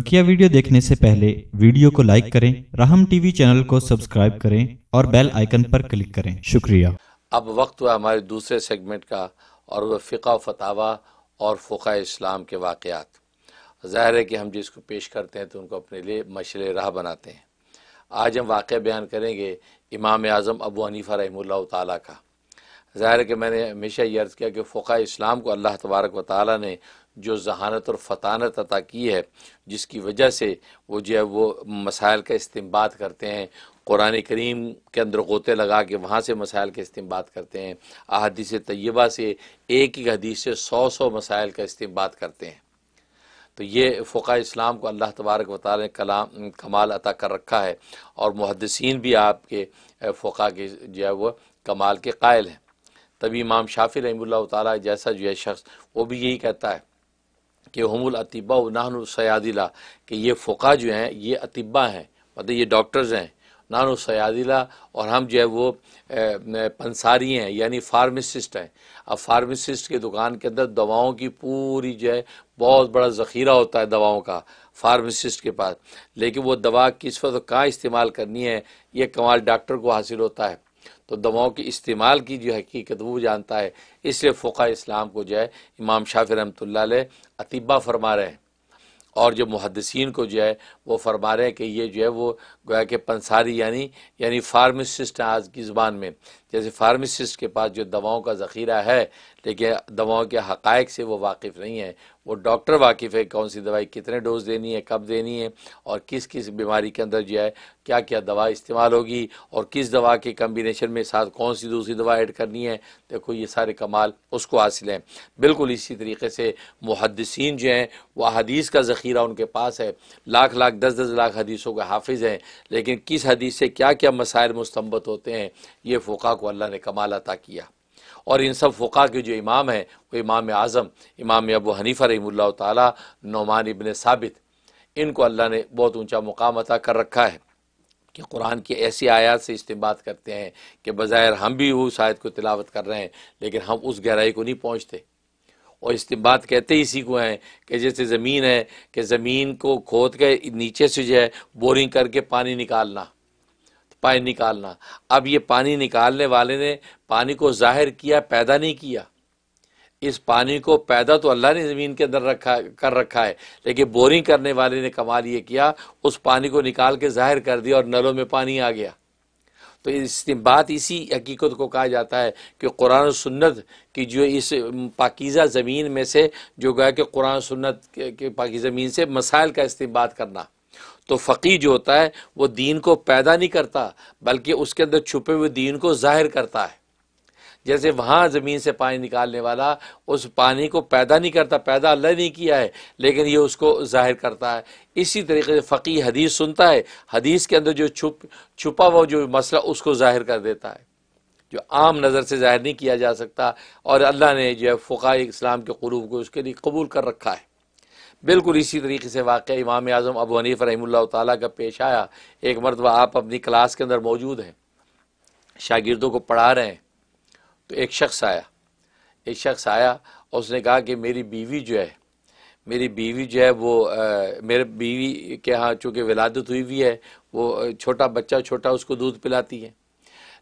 बकिया वीडियो देखने से पहले वीडियो को लाइक करें राहम टीवी चैनल को सब्सक्राइब करें और बेल आइकन पर क्लिक करें शुक्रिया अब वक्त हुआ हमारे दूसरे सेगमेंट का और वह फ़िका फतावा और फ़ुका इस्लाम के वाक़ात ज़ाहिर है कि हम जिसको पेश करते हैं तो उनको अपने लिए मशल राह बनाते हैं आज हम वाक़ बयान करेंगे इमाम आज़म अबू हनीफ़ा रही ताली का ज़ाहिर है कि मैंने हमेशा ये अर्ज़ किया कि फ़ुका इस्लाम को अल्लाह तबारक व ताली ने जो जहानत और फतानत अता की है जिसकी वजह से वो जो है वो मसाइल का इस्तेमाल करते हैं कुरान करीम के अंदर गोते लगा के वहाँ से मसाइल का इस्तेमाल करते हैं अहदीस तय्यबा से एक ही हदीस से सौ सौ मसाइल का इस्तेमाल करते हैं तो ये फोका इस्लाम को अल्लाह तबारक वाल ने कलाम कमाल अता कर रखा है और मुहदसिन भी आपके फोका के जो है वो कमाल के कायल हैं तभी इमाम शाफी रहमल्ला तैसा जो है शख्स वो भी यही कहता है कि हमुल अतिबा नाहन सयादिला कि ये फ़ुका जो हैं ये अतिबा हैं मतलब ये डॉक्टर्स हैं नानु सयादिला और हम जो है वो पंसारी हैं यानी फार्मासिस्ट हैं अब फार्मासिस्ट की दुकान के अंदर दवाओं की पूरी जो है बहुत बड़ा ज़ख़ीरा होता है दवाओं का फार्मासिस्ट के पास लेकिन वो दवा किस वक्त कहाँ इस्तेमाल करनी है ये कमाल डॉक्टर को हासिल होता है तो दवाओं के इस्तेमाल की जो हकीकत वो जानता है इसलिए फोका इस्लाम को जो है इमाम शाफी रहमत अतिबा फरमा रहे हैं और जो मुहदसिन को जो है वो फरमा रहे हैं कि ये जो है वो गोया के पंसारी यानी यानी फार्मसिस्ट हैं आज की ज़ुबान में जैसे फार्मसिस्ट के पास जो दवाओं का ज़ख़ीरा है लेकिन दवाओं के हक़ से वो वाकिफ़ नहीं है वो डॉक्टर वाकिफ़ है कौन सी दवाई कितने डोज देनी है कब देनी है और किस किस बीमारी के अंदर जो है क्या क्या दवा इस्तेमाल होगी और किस दवा के कम्बिनेशन में साथ कौन सी दूसरी दवा ऐड करनी है देखो ये सारे कमाल उसको हासिल हैं बिल्कुल इसी तरीके से मुहदसिन जो हैं वह हदीस का ज़ख़ीरा उनके पास है लाख लाख दस दस लाख हदीसों के हाफिज़ हैं लेकिन किस हदीस से क्या क्या मसायल मुस्तमत होते हैं ये फ़ोका को अल्लाह ने कमाल अता किया और इन सब फ़ुका के जो इमाम हैं वो इमाम आज़म इमाम अबू हनीफ़ा रही ताली नौमान इबन साबित इनको अल्लाह ने बहुत ऊँचा मुकाम अता कर रखा है कि कुरान की ऐसी आयात से इस्तेमाल करते हैं कि बज़ाहिर हम भी उस आयत को तिलावत कर रहे हैं लेकिन हम उस गहराई को नहीं पहुँचते और इस्तेमाल कहते ही इसी को हैं कि जैसे ज़मीन है कि ज़मीन को खोद के नीचे से जो है बोरिंग करके पानी निकालना पानी निकालना अब ये पानी निकालने वाले ने पानी को ज़ाहिर किया पैदा नहीं किया इस पानी को पैदा तो अल्लाह ने ज़मीन के अंदर रखा कर रखा है लेकिन बोरिंग करने वाले ने कमाल ये किया उस पानी को निकाल के ज़ाहिर कर दिया और नलों में पानी आ गया तो इस बात इसी हकीकत को कहा जाता है कि कुरान सुन्नत की जो इस पाकिज़ा ज़मीन में से जो गया कि कुरान सुन्नत के, के पाकि ज़मीन से मसाइल का इस्तेमाल करना तो फ़कीर जो होता है वो दीन को पैदा नहीं करता बल्कि उसके अंदर छुपे हुए दीन को ज़ाहिर करता है जैसे वहाँ ज़मीन से पानी निकालने वाला उस पानी को पैदा नहीं करता पैदा अल्लाह नहीं किया है लेकिन ये उसको ज़ाहिर करता है इसी तरीके से फ़की हदीस सुनता है हदीस के अंदर जो छुप छुपा हुआ जो मसला उसको ज़ाहिर कर देता है जो आम नज़र से ज़ाहिर नहीं किया जा सकता और अल्लाह ने जो है फ़ाई इस्लाम के क़रूब को उसके लिए कबूल कर रखा है बिल्कुल इसी तरीके से वाक़ इमाम आज़म अबू हनीफ रही ताली का पेश आया एक मरतबा आप अपनी क्लास के अंदर मौजूद हैं शागिर्दों को पढ़ा रहे हैं तो एक शख्स आया एक शख्स आया और उसने कहा कि मेरी बीवी जो है मेरी बीवी जो है वो आ, मेरे बीवी के यहाँ चूँकि विलादत हुई हुई है वो छोटा बच्चा छोटा उसको दूध पिलाती है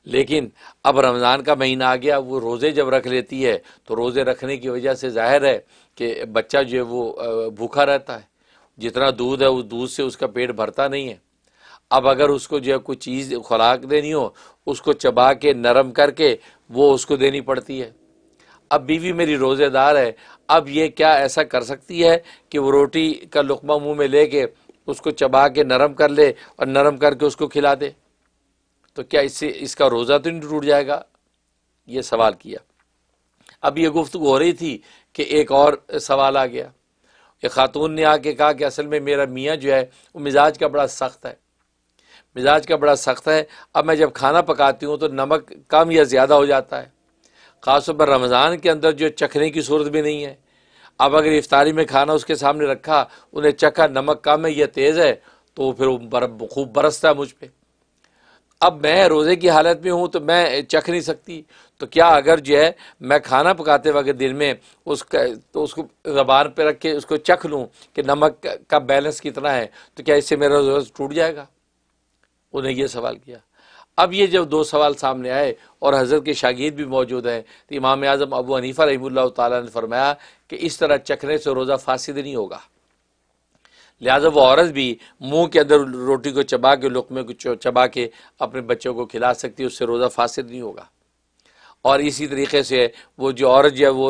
लेकिन अब रमज़ान का महीना आ गया वो रोज़े जब रख लेती है तो रोज़े रखने की वजह से जाहिर है कि बच्चा जो है वो भूखा रहता है जितना दूध है उस दूध से उसका पेट भरता नहीं है अब अगर उसको जो है कोई चीज़ खुराक देनी हो उसको चबा के नरम करके वो उसको देनी पड़ती है अब बीवी मेरी रोज़ेदार है अब ये क्या ऐसा कर सकती है कि वो रोटी का लुकमा मुँह में कर उसको चबा के नरम कर ले और नरम करके उसको खिला दे तो क्या इससे इसका रोज़ा तो नहीं टूट जाएगा ये सवाल किया अब ये गुफ्तु हो रही थी कि एक और सवाल आ गया ये ख़ातून ने आके कहा कि असल में मेरा मियाँ जो है वो मिजाज का बड़ा सख्त है मिजाज का बड़ा सख्त है अब मैं जब खाना पकाती हूँ तो नमक कम या ज़्यादा हो जाता है ख़ासतौर पर रमज़ान के अंदर जो चखने की सूरत भी नहीं है अब अगर इफ्तारी में खाना उसके सामने रखा उन्हें चखा नमक कम है या तेज़ है तो फिर वो बर, खूब बरसता है मुझ पर अब मैं रोज़े की हालत में हूँ तो मैं चख नहीं सकती तो क्या अगर जो है मैं खाना पकाते वक्त दिन में उसका तो उसको ज़बान पर रख के उसको चख लूँ कि नमक का बैलेंस कितना है तो क्या इससे मेरा रोज़ टूट जाएगा उन्हें यह सवाल किया अब ये जब दो सवाल सामने आए और हज़रत के शागिद भी मौजूद हैं तो इमाम आज़म अबू हनीफ़ा रही तरमाया कि इस तरह चखने से रोज़ा फासिद नहीं होगा लिहाजा वो औरत भी मुंह के अंदर रोटी को चबा के लुकमे को चबा के अपने बच्चों को खिला सकती है उससे रोज़ा फासिद नहीं होगा और इसी तरीके से वो जो औरत जो है वो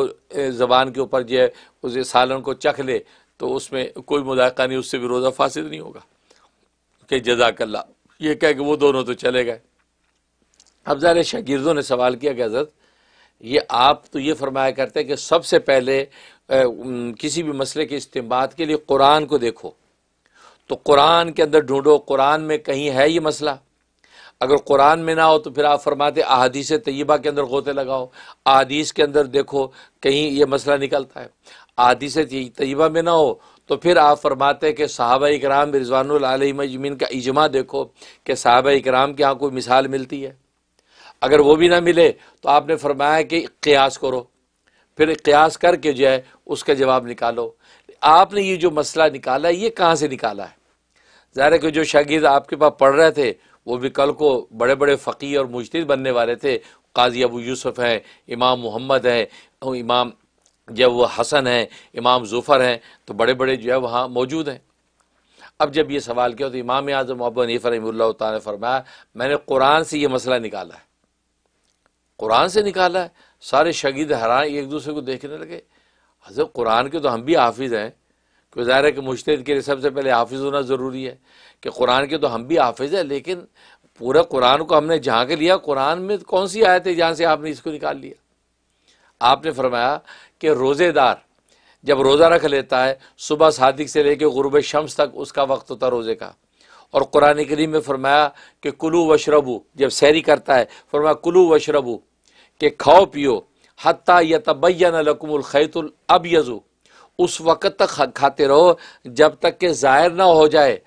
ज़बान के ऊपर जो है उस सालन को चख ले तो उसमें कोई मुदायका नहीं उससे भी रोज़ा फासिद नहीं होगा कि जजाकल्ला ये कह के वो दोनों तो चले गए अब ज़ाहिर शागिर्दों ने सवाल किया कि हज़रत ये आप तो ये फरमाया करते हैं कि सबसे पहले किसी भी मसले के इस्तेमाल के लिए कुरान को देखो तो कुरान के अंदर ढूंढो कुरान में कहीं है ये मसला अगर कुरान में ना हो तो फिर आप फरमाते अहादीस तयबा के अंदर गोते लगाओ आदीस के अंदर देखो कहीं ये मसला निकलता है अहादीस तय्यबा में ना हो तो फिर आप फरमाते कि साहबा कराम रिजवानजमिन का इजमा देखो कि साहब कराम के यहाँ कोई मिसाल मिलती है अगर वो भी ना मिले तो आपने फरमाया कि क्यास करो फिर क्यास करके जो है उसका जवाब निकालो आपने ये जो मसला निकाला ये कहाँ से निकाला है ज़ाहिर है कि जो शागिर्द आपके पास पढ़ रहे थे वो भी कल को बड़े बड़े फ़कीर और मुजतद बनने वाले थे काजी अबू यूसुफ हैं इमाम मोहम्मद हैं इमाम जब वह हसन हैं इमाम जुफ़र हैं तो बड़े बड़े जो है वहाँ मौजूद हैं अब जब ये सवाल किया तो इमाम आज़म अबू हनीफ रही ने फरमाया मैंने कुरान से ये मसला निकाला है कुरान से निकाला है सारे शगीद हैरान एक दूसरे को देखने लगे हजरत कुरान के तो हम भी हाफिज़ हैं क्यों ज़ाहिर है कि मुश्तद के लिए सबसे पहले हाफिज़ होना ज़रूरी है कि कुरान के तो हम भी हाफिज़ हैं लेकिन पूरा कुरान को हमने जहाँ के लिया कुरान में कौन सी आयत है जहाँ से आपने इसको निकाल लिया आपने फरमाया कि रोज़ेदार जब रोज़ा रख लेता है सुबह सादिक से लेकर गुरब शम्स तक उसका वक्त होता रोज़े का और कुरान करीम में फरमाया कि कुलू वशरबू जब सैरी करता है फरमाया कुलू वशरबू कि खाओ पियो हती यतबैन लकुमुल खैतुल यजु उस वक़्त तक खाते रहो जब तक के ज़ाहिर ना हो जाए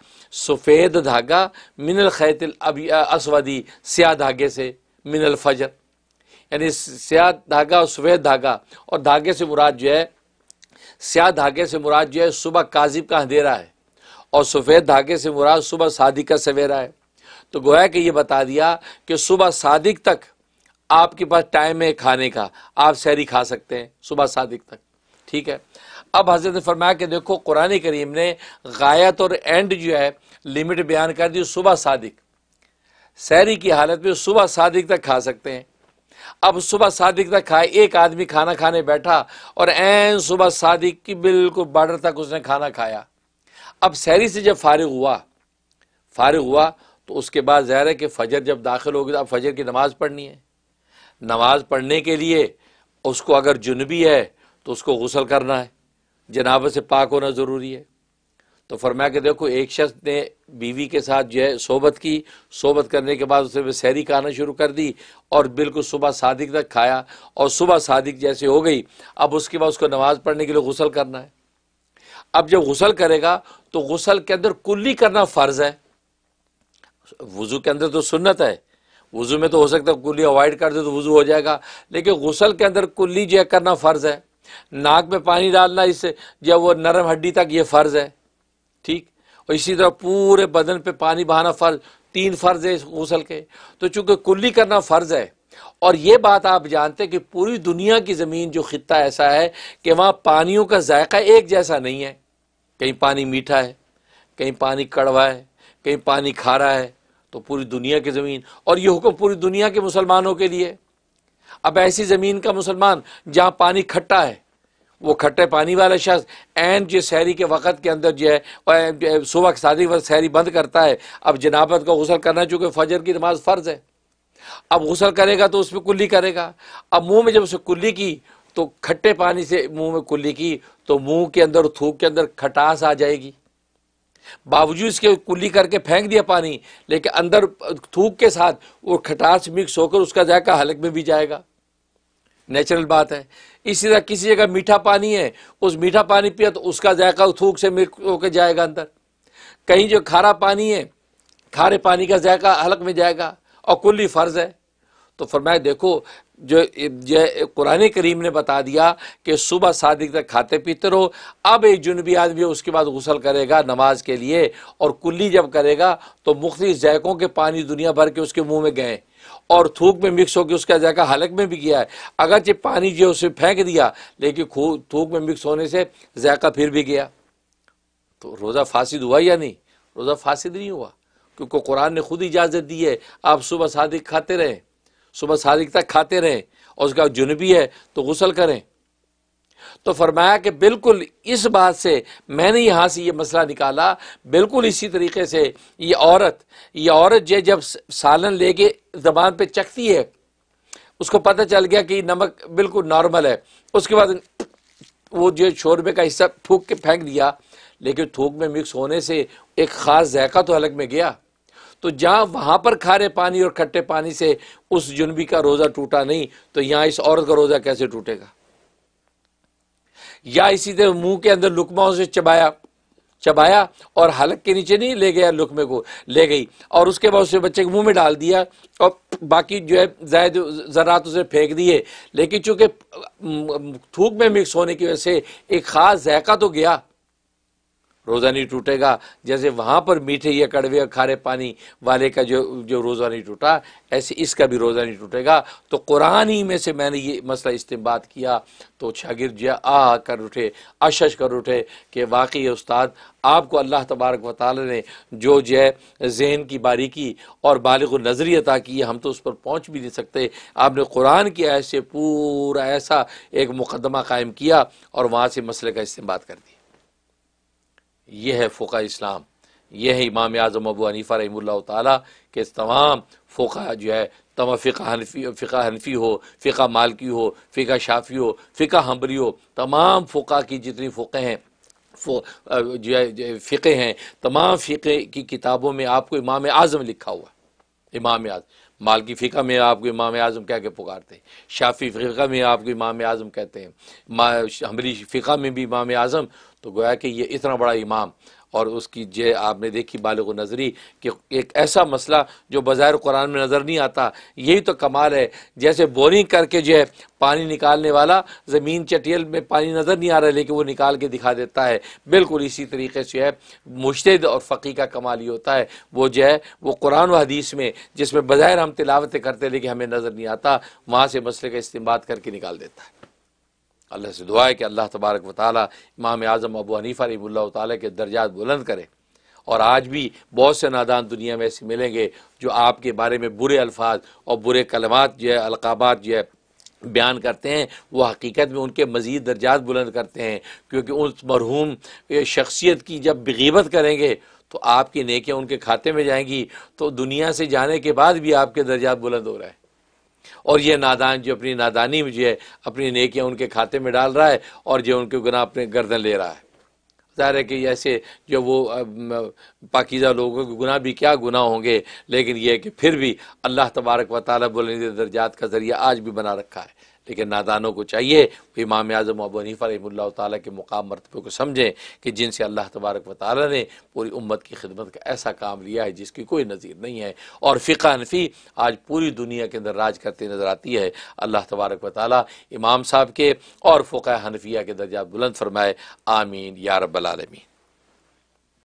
सफ़ेद धागा मिनल खैतिल अब असवदी स्याह धागे से मिनल फजर यानी स्याह धागा और सफ़ेद धागा और धागे से मुराद जो है स्याह धागे से मुराद जो है सुबह काजिब का अंधेरा है और सफ़ेद धागे से मुराद सुबह सादिक का सवेरा है तो गोया कि ये बता दिया कि सुबह सादिक तक आपके पास टाइम है खाने का आप सहरी खा सकते हैं सुबह सादिक तक ठीक है अब हजरत फरमाया कि देखो कुरान करीम ने गायत और एंड जो है लिमिट बयान कर दी सुबह सादिक सहरी की हालत में सुबह सादिक तक खा सकते हैं अब सुबह सादिक तक खाए एक आदमी खाना खाने बैठा और एन सुबह सादिक की बिल्कुल बॉर्डर तक उसने खाना खाया अब सहरी से जब फारिग हुआ फारिग हुआ तो उसके बाद जहर है कि फजर जब दाखिल होगी तो अब फजर की नमाज़ पढ़नी है नमाज पढ़ने के लिए उसको अगर जुनबी है तो उसको गसल करना है जनाब से पाक होना ज़रूरी है तो फरमाया कि देखो एक शख्स ने बीवी के साथ जो है सोबत की सोबत करने के बाद उसने सैरी खाना शुरू कर दी और बिल्कुल सुबह सादिक तक खाया और सुबह सादिक जैसे हो गई अब उसके बाद उसको नमाज़ पढ़ने के लिए गसल करना है अब जब गसल करेगा तो गसल के अंदर कुल्ली करना फ़र्ज़ है वज़ू के अंदर तो सुन्नत है वज़ू में तो हो सकता है कुल्ली अवॉइड कर दे तो वज़ू हो जाएगा लेकिन गुसल के अंदर कुल्ली जो करना फ़र्ज़ है नाक में पानी डालना इससे जब वो नरम हड्डी तक ये फ़र्ज़ है ठीक और इसी तरह पूरे बदन पे पानी बहाना फ़र्ज तीन फ़र्ज़ है इस गसल के तो चूँकि कुल्ली करना फ़र्ज़ है और ये बात आप जानते हैं कि पूरी दुनिया की ज़मीन जो ख़त्ता ऐसा है कि वहाँ पानियों का जायका एक जैसा नहीं है कहीं पानी मीठा है कहीं पानी कड़वा है कहीं पानी खारा है तो पूरी दुनिया की ज़मीन और ये हुक्म पूरी दुनिया के मुसलमानों के लिए अब ऐसी ज़मीन का मुसलमान जहाँ पानी खट्टा है वो खट्टे पानी वाला शख्स एन जो सहरी के वक़्त के अंदर जो है सुबह के शादी वक्त सहरी बंद करता है अब जनाबत का गसल करना चूँकि फजर की नमाज फ़र्ज़ है अब गसल करेगा तो उसमें कुल्ली करेगा अब मुँह में जब उसे कुल्ली की तो खट्टे पानी से मुंह में कुल्ली की तो मुंह के अंदर थूक के अंदर खटास आ जाएगी बावजूद इसके कुली करके फेंक दिया पानी लेकिन अंदर थूक के साथ वो खटास मिक्स होकर उसका जायका हलक में भी जाएगा नेचुरल बात है इसी तरह किसी जगह मीठा पानी है उस मीठा पानी पिया तो उसका जायका थूक से मिक्स होकर जाएगा अंदर कहीं जो खारा पानी है खारे पानी का जायका हलक में जाएगा और कुल्ली फ़र्ज़ है तो फरमाए देखो जो जो कुरान करीम ने बता दिया कि सुबह सादिक तक खाते पीते रहो अब एक जुनबी आदमी उसके बाद गसल करेगा नमाज के लिए और कुल्ली जब करेगा तो मुख्तलिफ जैकों के पानी दुनिया भर के उसके मुँह में गए और थूक में मिक्स होकर उसका जायका हलक में भी गया है अगरचे पानी जो उसे फेंक दिया लेकिन थूक में मिक्स होने से जायका फिर भी गया तो रोज़ा फासिद हुआ या नहीं रोज़ा फासिद नहीं हुआ क्योंकि कुरान ने खुद इजाज़त दी है आप सुबह सादिक खाते रहें सुबह सादिक तक खाते रहें और उसका जुनबी है तो गसल करें तो फरमाया कि बिल्कुल इस बात से मैंने यहाँ से ये मसला निकाला बिल्कुल इसी तरीके से ये औरत ये औरत जो जब सालन लेके जबान पे चखती है उसको पता चल गया कि नमक बिल्कुल नॉर्मल है उसके बाद वो जो शोरबे का हिस्सा थूक के फेंक दिया लेकिन थूक में मिक्स होने से एक ख़ास जायका तो अलग में गया तो जहाँ वहाँ पर खारे पानी और खट्टे पानी से उस जुनबी का रोज़ा टूटा नहीं तो यहाँ इस औरत का रोज़ा कैसे टूटेगा या इसी तरह मुंह के अंदर लुकमाओं से चबाया चबाया और हलक के नीचे नहीं ले गया लुकमे को ले गई और उसके बाद उसे बच्चे के मुंह में डाल दिया और बाकी जो है जायद ज़रात उसे फेंक दिए लेकिन चूंकि थूक में मिक्स होने की वजह से एक ख़ास जायका तो गया रोज़ा नहीं टूटेगा जैसे वहाँ पर मीठे या कड़वे या खारे पानी वाले का जो जो रोज़ा नहीं टूटा ऐसे इसका भी रोज़ा नहीं टूटेगा तो कुरान ही में से मैंने ये मसला इस्तेमाल किया तो शागिर जिया आ कर उठे अशश कर उठे कि वाकई उस्ताद आपको अल्लाह तबारक व ताली ने जो जय जहन की बारीकी और बालग नज़री अता की हम तो उस पर पहुँच भी नहीं सकते आपने कुरान की ऐसे पूरा ऐसा एक मुकदमा कायम किया और वहाँ से मसले का इस्तेमाल कर दिया यह है फोका इस्लाम यह है इमाम आज़म अबू हनीफ़ा रही के तमाम फोका जो है तमाम फ़िका हनफी फ़िका हनफी हो फ़िका मालकी हो फ़िका शाफी हो फ़िका हम्बरी हो तमाम फ़ोक़ा की जितनी फोके हैं फो जो है फ़िके हैं तमाम फ़िके की किताबों में आपको इमाम आज़म लिखा हुआ इमाम आज़म मालकी फ़िका में आपको इमाम आज़म कह के पुकारते हैं शाफी फ़िका में आपको इमाम आज़म कहते हैं हमरी फ़िका में भी इमाम आज़म तो गोया कि ये इतना बड़ा इमाम और उसकी जय आपने देखी बालग नज़री कि एक ऐसा मसला जो बाज़ार कुरान में नज़र नहीं आता यही तो कमाल है जैसे बोरिंग करके जो है पानी निकालने वाला ज़मीन चटियल में पानी नज़र नहीं आ रहा लेकिन वो निकाल के दिखा देता है बिल्कुल इसी तरीके से है मुश्तद और फ़कीर का कमाल ही होता है वो जो है वो कुरान व हदीस में जिसमें बाज़ार हम तिलावतें करते लेकिन हमें नज़र नहीं आता वहाँ से मसले का इस्तेमाल करके निकाल देता है अल्लाह से दुआ है कि अल्लाह तबारक व ताली इमाम आज़म अबू हनीफ़ा रही के दर्जात बुलंद करें और आज भी बहुत से नादान दुनिया में ऐसे मिलेंगे जो आपके बारे में बुरे अल्फाज और बुरे कलमात जो है अलकाबात जो है बयान करते हैं वो हकीकत में उनके मज़ीद दर्जात बुलंद करते हैं क्योंकि उस मरहूम शख्सियत की जब बगीबत करेंगे तो आपकी नेकियाँ उनके खाते में जाएंगी तो दुनिया से जाने के बाद भी आपके दर्जात बुलंद हो रहे हैं और ये नादान जो अपनी नादानी में जो है अपनी नेकियाँ उनके खाते में डाल रहा है और जो उनके गुनाह अपने गर्दन ले रहा है ज़ाहिर है कि ऐसे जो वो पाकिज़ा लोगों के गुनाह भी क्या गुनाह होंगे लेकिन यह कि फिर भी अल्लाह तबारक व ताली बुलंद दर्जात का ज़रिया आज भी बना रखा है लेकिन नादानों को चाहिए इमाम आज़म अबू हनीफ़ा रही ताली के मुकाम मरतबे को समझें कि जिनसे अल्लाह तबारक व ताली ने पूरी उम्मत की खिदमत का ऐसा काम लिया है जिसकी कोई नज़ीर नहीं है और फ़िका हनफी आज पूरी दुनिया के अंदर राज करती नज़र आती है अल्लाह तबारक व ताली इमाम साहब के और फ़ुका हनफिया के दर्जा बुलंद फरमाए आमीन या रबालमीन